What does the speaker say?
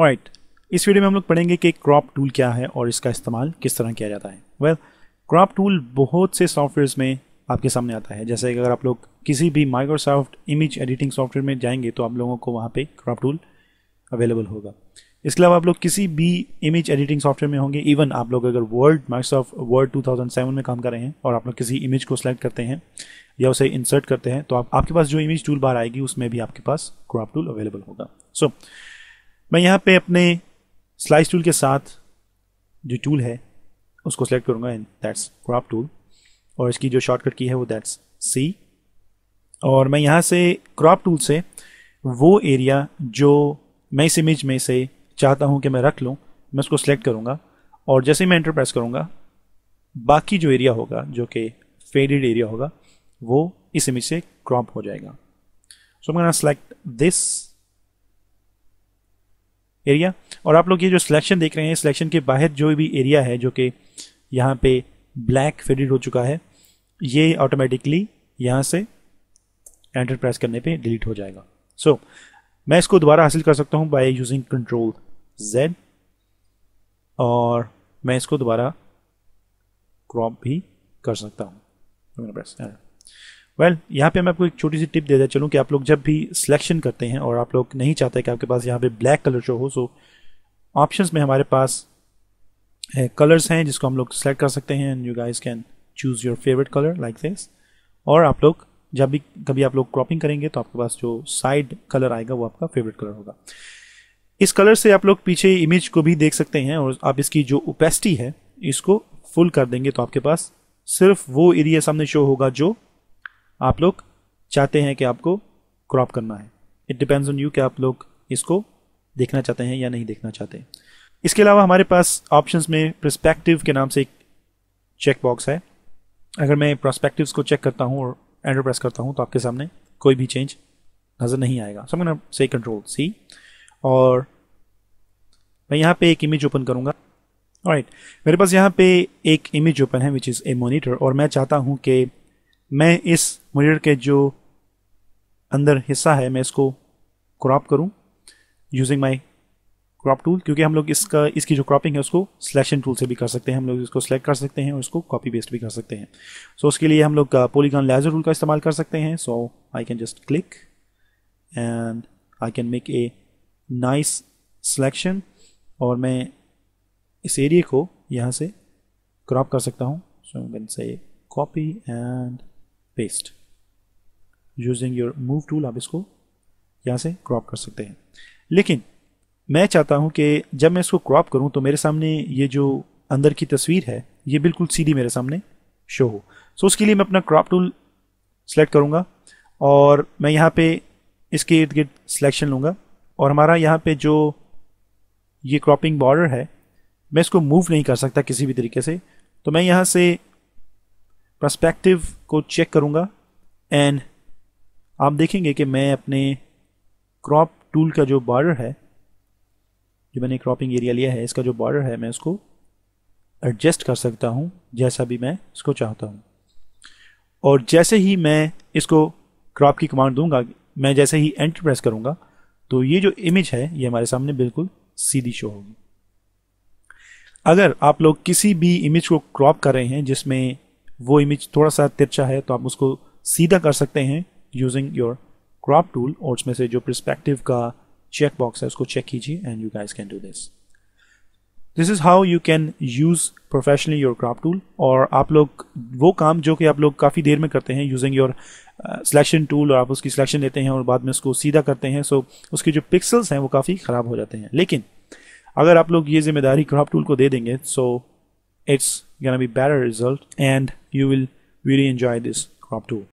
Right right. इस video में हम लोग पढ़ेंगे कि क्रॉप टूल क्या है और इसका इस्तेमाल किस तरह किया जाता है वेल क्रॉप टूल बहुत से सॉफ्टवेयर्स में आपके सामने आता है जैसे कि अगर आप लोग किसी भी माइक्रोसॉफ्ट इमेज एडिटिंग सॉफ्टवेयर में जाएंगे तो आप लोगों को वहाँ पे क्रॉप टूल अवेलेबल होगा इसके अलावा आप लोग किसी भी इमेज एडिटिंग सॉफ्टवेयर में होंगे इवन आप लोग अगर वर्ल्ड माइक्रोसॉफ्ट वर्ड टू में काम कर रहे हैं और आप लोग किसी इमेज को सिलेक्ट करते हैं या उसे इंसर्ट करते हैं तो आप, आपके पास जो इमेज टूल बार आएगी उसमें भी आपके पास क्रॉप टूल अवेलेबल होगा सो so, मैं यहाँ पे अपने स्लाइस टूल के साथ जो टूल है उसको सेलेक्ट करूँगा इन दैट्स क्रॉप टूल और इसकी जो शॉर्टकट की है वो दैट्स सी और मैं यहाँ से क्रॉप टूल से वो एरिया जो मैं इस इमेज में से चाहता हूँ कि मैं रख लूँ मैं उसको सेलेक्ट करूँगा और जैसे मैं एंटर प्रेस करूँगा बाकी जो एरिया होगा जो कि फेडेड एरिया होगा वो इस इमेज से क्रॉप हो जाएगा सो मैं सेलेक्ट दिस एरिया और आप लोग ये जो सिलेक्शन देख रहे हैं सिलेक्शन के बाहर जो भी एरिया है जो कि यहाँ पे ब्लैक फेडेड हो चुका है ये ऑटोमेटिकली यहाँ से एंटर प्रेस करने पे डिलीट हो जाएगा सो so, मैं इसको दोबारा हासिल कर सकता हूँ बाय यूजिंग कंट्रोल जेड और मैं इसको दोबारा क्रॉप भी कर सकता हूँ प्रेस वेल well, यहाँ पे मैं आपको एक छोटी सी टिप दे देता चलूँ कि आप लोग जब भी सिलेक्शन करते हैं और आप लोग नहीं चाहते कि आपके पास यहाँ पे ब्लैक कलर शो हो सो ऑप्शंस में हमारे पास कलर्स हैं जिसको हम लोग सेलेक्ट कर सकते हैं and you guys can choose your favourite colour like this और आप लोग जब भी कभी आप लोग क्रॉपिंग करेंगे तो आपके पास जो साइड कलर आएगा वो आपका फेवरेट कलर होगा इस कलर से आप लोग पीछे इमेज को भी देख सकते हैं और आप इसकी जो ओपेसिटी है इसको फुल कर देंगे तो आपके पास सिर्फ वो एरिया सामने शो होगा जो आप लोग चाहते हैं कि आपको क्रॉप करना है इट डिपेंड्स ऑन यू कि आप लोग इसको देखना चाहते हैं या नहीं देखना चाहते इसके अलावा हमारे पास ऑप्शंस में प्रस्पेक्टिव के नाम से एक चेक बॉक्स है अगर मैं प्रोस्पेक्टिव को चेक करता हूँ और एंटर प्रेस करता हूँ तो आपके सामने कोई भी चेंज नज़र नहीं आएगा सब से कंट्रोल सी और मैं यहाँ पे एक इमेज ओपन करूँगा राइट right. मेरे पास यहाँ पे एक इमेज ओपन है विच इज़ ए मोनीटर और मैं चाहता हूँ कि मैं इस मिरर के जो अंदर हिस्सा है मैं इसको क्रॉप करूं यूजिंग माय क्रॉप टूल क्योंकि हम लोग इसका इसकी जो क्रॉपिंग है उसको सिलेक्शन टूल से भी कर सकते हैं हम लोग इसको सेलेक्ट कर सकते हैं और इसको कॉपी पेस्ट भी कर सकते हैं सो so, उसके लिए हम लोग पोलीगॉन लेजर टूल का इस्तेमाल कर सकते हैं so I can just click and I can make a nice selection और मैं इस एरिए को यहाँ से क्रॉप कर सकता हूँ सो कैन से copy and paste using your move tool आप इसको यहाँ से क्रॉप कर सकते हैं लेकिन मैं चाहता हूँ कि जब मैं इसको क्रॉप करूँ तो मेरे सामने ये जो अंदर की तस्वीर है ये बिल्कुल सीधी मेरे सामने शो हो सो उसके लिए मैं अपना क्रॉप टूल सेलेक्ट करूँगा और मैं यहाँ पे इसके इर्द गिर्द सिलेक्शन लूँगा और हमारा यहाँ पे जो ये क्रॉपिंग बॉर्डर है मैं इसको मूव नहीं कर सकता किसी भी तरीके से तो मैं यहाँ से प्रस्पेक्टिव को चेक करूँगा एंड आप देखेंगे कि मैं अपने क्रॉप टूल का जो बॉर्डर है जो मैंने क्रॉपिंग एरिया लिया है इसका जो बॉर्डर है मैं उसको एडजस्ट कर सकता हूँ जैसा भी मैं इसको चाहता हूँ और जैसे ही मैं इसको क्रॉप की कमांड दूंगा मैं जैसे ही एंटर प्रेस करूँगा तो ये जो इमेज है ये हमारे सामने बिल्कुल सीधी शो होगी अगर आप लोग किसी भी इमेज को क्रॉप कर रहे हैं जिसमें वो इमेज थोड़ा सा तिरछा है तो आप उसको सीधा कर सकते हैं यूजिंग योर क्रॉप टूल और उसमें से जो प्रस्पेक्टिव का चेक बॉक्स है उसको चेक कीजिए and you guys can do this this is how you can use professionally your crop tool और आप लोग वो काम जो कि आप लोग काफ़ी देर में करते हैं यूजिंग योर सिलेक्शन टूल और आप उसकी सिलेक्शन लेते हैं और बाद में उसको सीधा करते हैं सो so, उसके जो पिक्सल्स हैं वो काफ़ी ख़राब हो जाते हैं लेकिन अगर आप लोग ये जिम्मेदारी क्रॉप टूल को दे देंगे so it's gonna be better result and you will really enjoy this crop tool